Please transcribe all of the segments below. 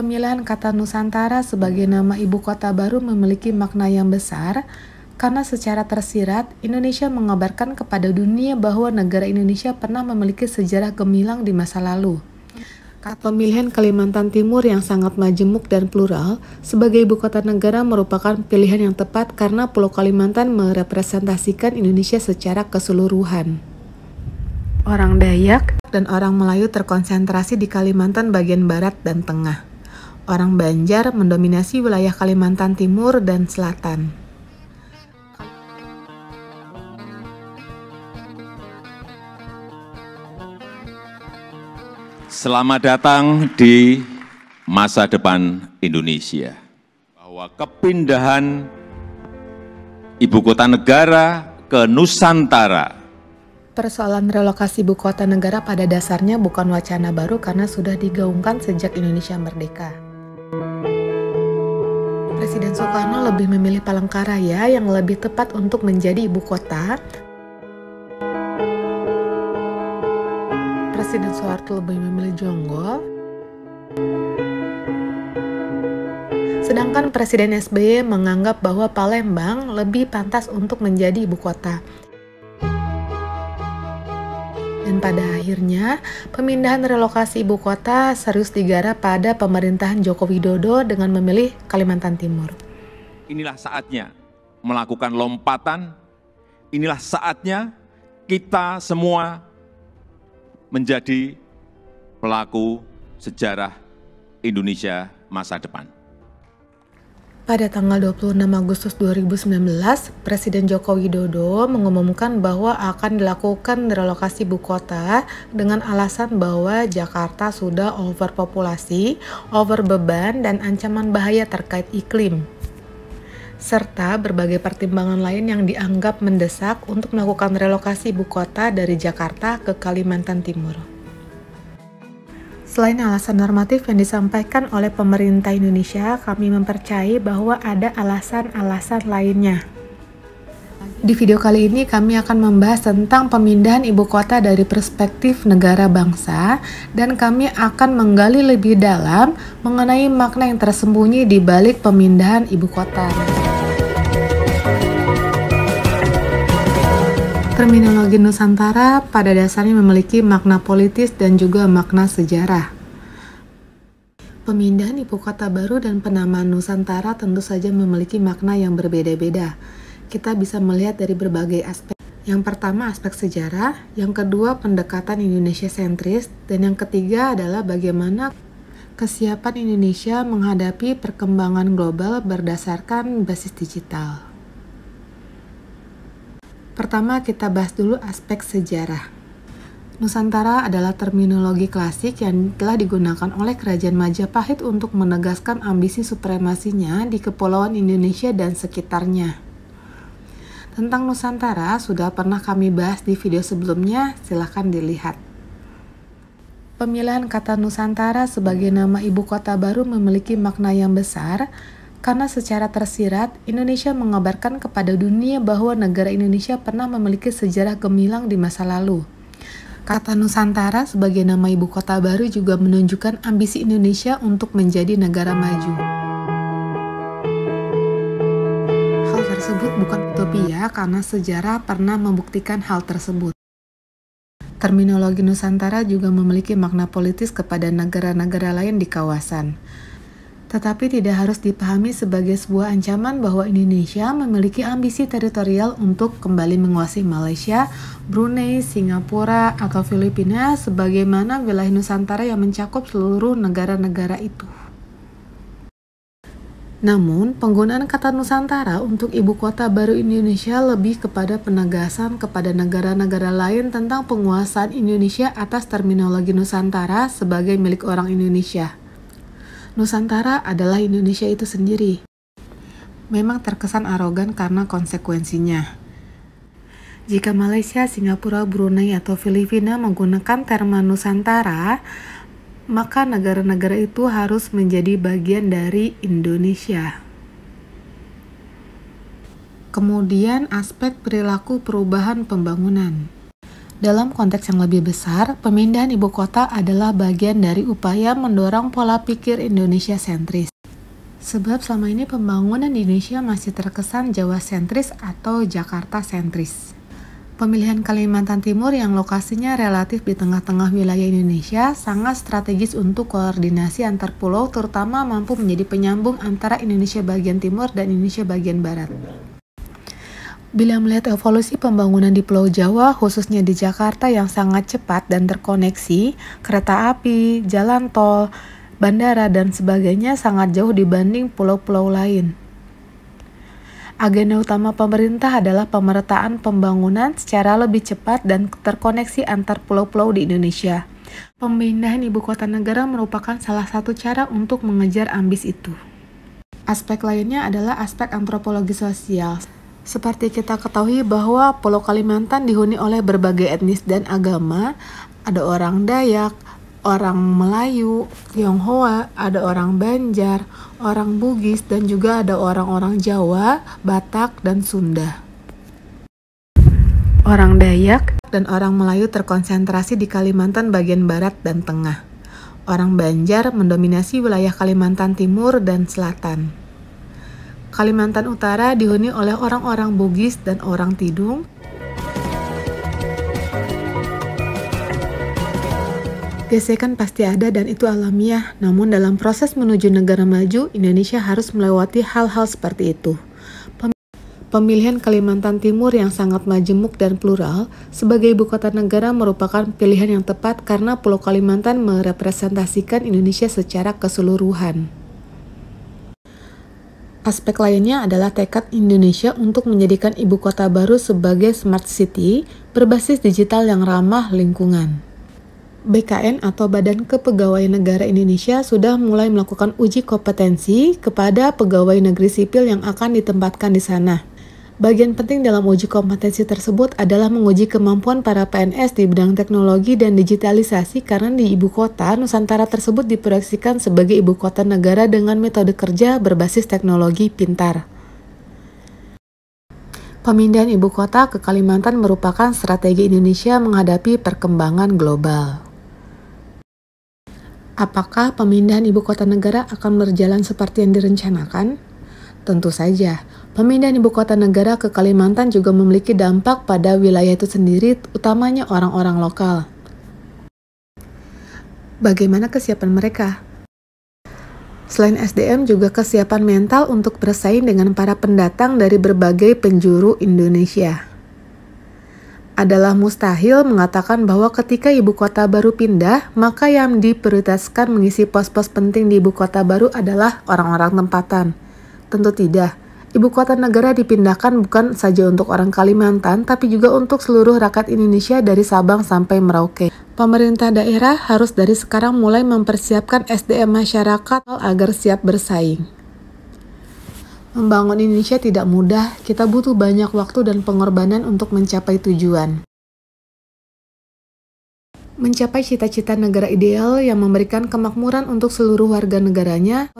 Pemilihan kata Nusantara sebagai nama ibu kota baru memiliki makna yang besar karena secara tersirat Indonesia mengabarkan kepada dunia bahwa negara Indonesia pernah memiliki sejarah gemilang di masa lalu. Pemilihan Kalimantan Timur yang sangat majemuk dan plural sebagai ibu kota negara merupakan pilihan yang tepat karena Pulau Kalimantan merepresentasikan Indonesia secara keseluruhan. Orang Dayak dan orang Melayu terkonsentrasi di Kalimantan bagian barat dan tengah orang Banjar mendominasi wilayah Kalimantan Timur dan Selatan. Selamat datang di masa depan Indonesia. Bahwa kepindahan ibu kota negara ke Nusantara. Persoalan relokasi ibu kota negara pada dasarnya bukan wacana baru karena sudah digaungkan sejak Indonesia merdeka. Presiden Soekarno lebih memilih Palangkaraya yang lebih tepat untuk menjadi ibu kota. Presiden Soeharto lebih memilih Jonggol. Sedangkan Presiden SBY menganggap bahwa Palembang lebih pantas untuk menjadi ibu kota. Dan pada akhirnya, pemindahan relokasi ibu kota serius digarap pada pemerintahan Joko Widodo dengan memilih Kalimantan Timur. Inilah saatnya melakukan lompatan, inilah saatnya kita semua menjadi pelaku sejarah Indonesia masa depan. Pada tanggal 26 Agustus 2019, Presiden Joko Widodo mengumumkan bahwa akan dilakukan relokasi ibu kota dengan alasan bahwa Jakarta sudah overpopulasi, overbeban, dan ancaman bahaya terkait iklim serta berbagai pertimbangan lain yang dianggap mendesak untuk melakukan relokasi ibu kota dari Jakarta ke Kalimantan Timur. Selain alasan normatif yang disampaikan oleh pemerintah Indonesia, kami mempercayai bahwa ada alasan-alasan lainnya. Di video kali ini kami akan membahas tentang pemindahan ibu kota dari perspektif negara bangsa dan kami akan menggali lebih dalam mengenai makna yang tersembunyi di balik pemindahan ibu kota. Terminologi Nusantara pada dasarnya memiliki makna politis dan juga makna sejarah. Pemindahan ibu kota baru dan penamaan Nusantara tentu saja memiliki makna yang berbeda-beda. Kita bisa melihat dari berbagai aspek. Yang pertama aspek sejarah, yang kedua pendekatan Indonesia sentris, dan yang ketiga adalah bagaimana kesiapan Indonesia menghadapi perkembangan global berdasarkan basis digital. Pertama, kita bahas dulu aspek sejarah. Nusantara adalah terminologi klasik yang telah digunakan oleh Kerajaan Majapahit untuk menegaskan ambisi supremasinya di Kepulauan Indonesia dan sekitarnya. Tentang Nusantara sudah pernah kami bahas di video sebelumnya, silahkan dilihat. Pemilihan kata Nusantara sebagai nama ibu kota baru memiliki makna yang besar karena secara tersirat Indonesia mengabarkan kepada dunia bahwa negara Indonesia pernah memiliki sejarah gemilang di masa lalu. Kata Nusantara sebagai nama ibu kota baru juga menunjukkan ambisi Indonesia untuk menjadi negara maju. Hal tersebut bukan utopia karena sejarah pernah membuktikan hal tersebut. Terminologi Nusantara juga memiliki makna politis kepada negara-negara lain di kawasan tetapi tidak harus dipahami sebagai sebuah ancaman bahwa Indonesia memiliki ambisi teritorial untuk kembali menguasai Malaysia, Brunei, Singapura, atau Filipina sebagaimana wilayah Nusantara yang mencakup seluruh negara-negara itu. Namun, penggunaan kata Nusantara untuk ibu kota baru Indonesia lebih kepada penegasan kepada negara-negara lain tentang penguasaan Indonesia atas terminologi Nusantara sebagai milik orang Indonesia. Nusantara adalah Indonesia itu sendiri. Memang terkesan arogan karena konsekuensinya. Jika Malaysia, Singapura, Brunei, atau Filipina menggunakan terma Nusantara, maka negara-negara itu harus menjadi bagian dari Indonesia. Kemudian aspek perilaku perubahan pembangunan. Dalam konteks yang lebih besar, pemindahan ibu kota adalah bagian dari upaya mendorong pola pikir Indonesia sentris. Sebab selama ini pembangunan Indonesia masih terkesan Jawa sentris atau Jakarta sentris. Pemilihan Kalimantan Timur yang lokasinya relatif di tengah-tengah wilayah Indonesia sangat strategis untuk koordinasi antar pulau terutama mampu menjadi penyambung antara Indonesia bagian timur dan Indonesia bagian barat. Bila melihat evolusi pembangunan di Pulau Jawa, khususnya di Jakarta yang sangat cepat dan terkoneksi, kereta api, jalan tol, bandara, dan sebagainya sangat jauh dibanding pulau-pulau lain. Agenda utama pemerintah adalah pemerataan pembangunan secara lebih cepat dan terkoneksi antar pulau-pulau di Indonesia. Pemindahan ibu kota negara merupakan salah satu cara untuk mengejar ambis itu. Aspek lainnya adalah aspek antropologi sosial. Seperti kita ketahui bahwa Pulau Kalimantan dihuni oleh berbagai etnis dan agama, ada orang Dayak, orang Melayu, Tionghoa, ada orang Banjar, orang Bugis, dan juga ada orang-orang Jawa, Batak, dan Sunda. Orang Dayak dan orang Melayu terkonsentrasi di Kalimantan bagian barat dan tengah. Orang Banjar mendominasi wilayah Kalimantan Timur dan Selatan. Kalimantan Utara dihuni oleh orang-orang Bugis dan orang Tidung. Gesekan pasti ada dan itu alamiah, namun dalam proses menuju negara maju, Indonesia harus melewati hal-hal seperti itu. Pemilihan Kalimantan Timur yang sangat majemuk dan plural sebagai ibu kota negara merupakan pilihan yang tepat karena Pulau Kalimantan merepresentasikan Indonesia secara keseluruhan. Aspek lainnya adalah tekad Indonesia untuk menjadikan ibu kota baru sebagai smart city berbasis digital yang ramah lingkungan. BKN atau Badan Kepegawaian Negara Indonesia sudah mulai melakukan uji kompetensi kepada pegawai negeri sipil yang akan ditempatkan di sana. Bagian penting dalam uji kompetensi tersebut adalah menguji kemampuan para PNS di bidang teknologi dan digitalisasi karena di ibu kota, Nusantara tersebut diproyeksikan sebagai ibu kota negara dengan metode kerja berbasis teknologi pintar. Pemindahan ibu kota ke Kalimantan merupakan strategi Indonesia menghadapi perkembangan global apakah pemindahan ibu kota negara akan berjalan seperti yang direncanakan? Tentu saja, pemindahan ibu kota negara ke Kalimantan juga memiliki dampak pada wilayah itu sendiri, utamanya orang-orang lokal. Bagaimana kesiapan mereka? Selain SDM, juga kesiapan mental untuk bersaing dengan para pendatang dari berbagai penjuru Indonesia. Adalah mustahil mengatakan bahwa ketika ibu kota baru pindah, maka yang diprioritaskan mengisi pos-pos penting di ibu kota baru adalah orang-orang tempatan Tentu tidak. Ibu kota negara dipindahkan bukan saja untuk orang Kalimantan, tapi juga untuk seluruh rakyat Indonesia dari Sabang sampai Merauke. Pemerintah daerah harus dari sekarang mulai mempersiapkan SDM masyarakat agar siap bersaing. Membangun Indonesia tidak mudah, kita butuh banyak waktu dan pengorbanan untuk mencapai tujuan. Mencapai cita-cita negara ideal yang memberikan kemakmuran untuk seluruh warga negaranya,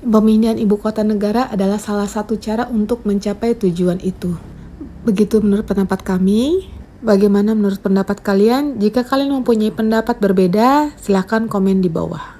Pemindahan ibu kota negara adalah salah satu cara untuk mencapai tujuan itu. Begitu menurut pendapat kami. Bagaimana menurut pendapat kalian? Jika kalian mempunyai pendapat berbeda, silahkan komen di bawah.